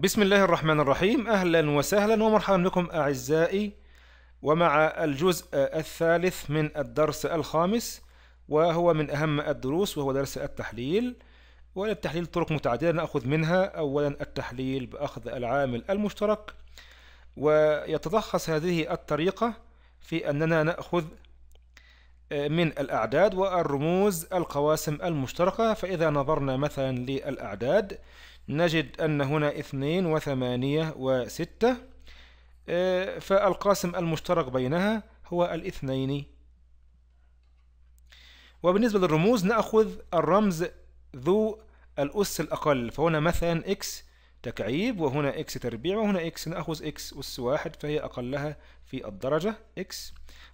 بسم الله الرحمن الرحيم أهلا وسهلا ومرحبا بكم أعزائي ومع الجزء الثالث من الدرس الخامس وهو من أهم الدروس وهو درس التحليل وللتحليل طرق متعددة نأخذ منها أولا التحليل بأخذ العامل المشترك ويتلخص هذه الطريقة في أننا نأخذ آه، من الأعداد والرموز القواسم المشتركة فإذا نظرنا مثلا للأعداد نجد أن هنا اثنين وثمانية وستة آه، فالقاسم المشترك بينها هو الاثنين وبالنسبة للرموز نأخذ الرمز ذو الأس الأقل فهنا مثلا x تكعيب وهنا x تربيع وهنا x نأخذ x أس واحد فهي أقلها في الدرجة x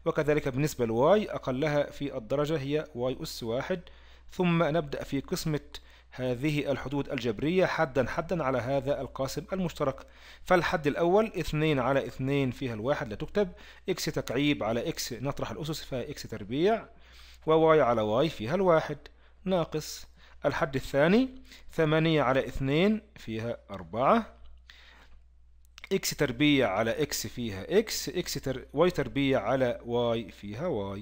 وكذلك بالنسبة لواي أقلها في الدرجة هي y أس واحد ثم نبدأ في قسمة هذه الحدود الجبرية حدا حدا على هذا القاسم المشترك فالحد الأول 2 على 2 فيها الواحد لا تكتب x تكعيب على x نطرح الأسس فيها x تربيع وواي على واي فيها الواحد ناقص الحد الثاني 8 على 2 فيها 4 x تربيع على x فيها x x تر... y تربيع على y فيها y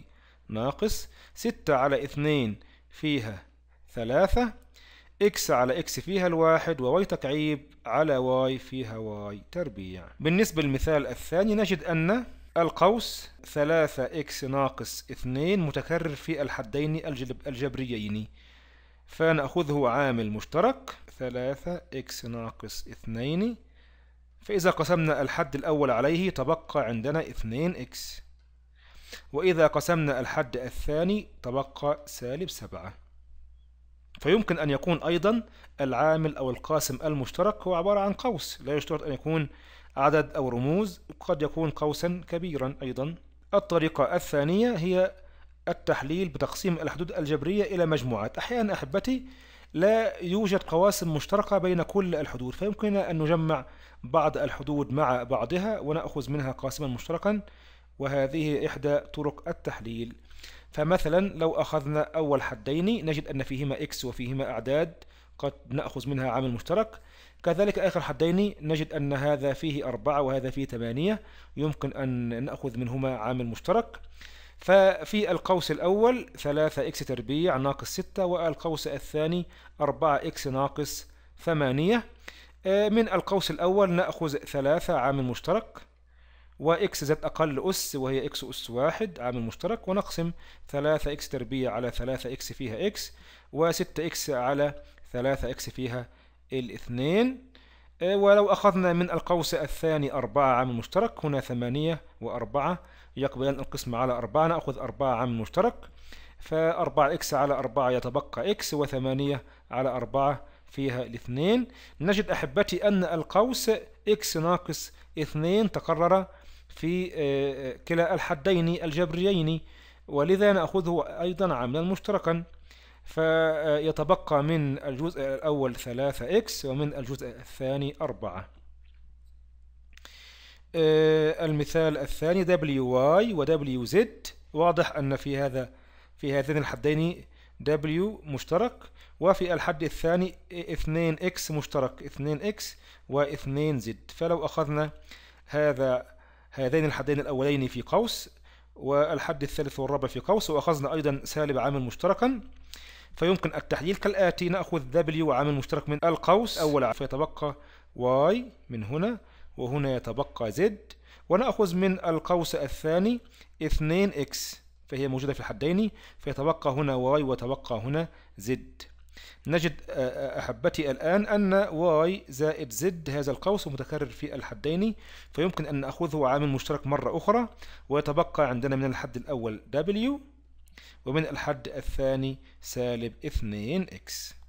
ناقص 6 على 2 فيها 3 اكس على اكس فيها الواحد وواي تكعيب على واي فيها واي تربيع بالنسبة للمثال الثاني نجد أن القوس 3 اكس ناقص 2 متكرر في الحدين الجبريين فنأخذه عامل مشترك 3 اكس ناقص 2 فإذا قسمنا الحد الأول عليه تبقى عندنا 2 اكس وإذا قسمنا الحد الثاني تبقى سالب 7 فيمكن أن يكون أيضا العامل أو القاسم المشترك هو عبارة عن قوس لا يشترط أن يكون عدد أو رموز قد يكون قوسا كبيرا أيضا الطريقة الثانية هي التحليل بتقسيم الحدود الجبرية إلى مجموعات أحيانا أحبتي لا يوجد قواسم مشتركة بين كل الحدود فيمكننا أن نجمع بعض الحدود مع بعضها ونأخذ منها قاسما مشتركا وهذه إحدى طرق التحليل فمثلا لو أخذنا أول حدين نجد أن فيهما إكس وفيهما أعداد قد نأخذ منها عامل مشترك كذلك آخر حدين نجد أن هذا فيه أربعة وهذا فيه ثمانية يمكن أن نأخذ منهما عامل مشترك ففي القوس الأول ثلاثة إكس تربيع ناقص ستة والقوس الثاني أربعة إكس ناقص ثمانية آه، من القوس الأول نأخذ ثلاثة عامل مشترك وإكس ذات أقل أس وهي إكس أس واحد عامل مشترك ونقسم ثلاثة إكس تربيع على ثلاثة إكس فيها إكس وستة إكس على ثلاثة إكس فيها الاثنين آه، ولو أخذنا من القوس الثاني أربعة عامل مشترك هنا ثمانية وأربعة يقبلان القسم على أربعة نأخذ أربعة عامل مشترك فأربعة إكس على أربعة يتبقى إكس وثمانية على أربعة فيها الاثنين نجد أحبتي أن القوس إكس ناقص اثنين تكرر في آه، كلا الحدين الجبريين ولذا نأخذه أيضا عاملا مشتركا فيتبقى من الجزء الأول 3x ومن الجزء الثاني 4 آه، المثال الثاني wy و wz واضح أن في هذا في هذين الحدين w مشترك وفي الحد الثاني 2x مشترك 2x و 2z فلو أخذنا هذا هذين الحدين الأولين في قوس والحد الثالث والرابع في قوس وأخذنا أيضا سالب عامل مشتركا فيمكن التحليل كالآتي نأخذ W عامل مشترك من القوس أول فيتبقى Y من هنا وهنا يتبقى Z ونأخذ من القوس الثاني 2X فهي موجودة في الحدين فيتبقى هنا Y وتبقى هنا Z نجد آه، آه، أحبتي الآن أن y زائد z هذا القوس متكرر في الحدين فيمكن أن نأخذه عامل مشترك مرة أخرى ويتبقى عندنا من الحد الأول w ومن الحد الثاني سالب 2x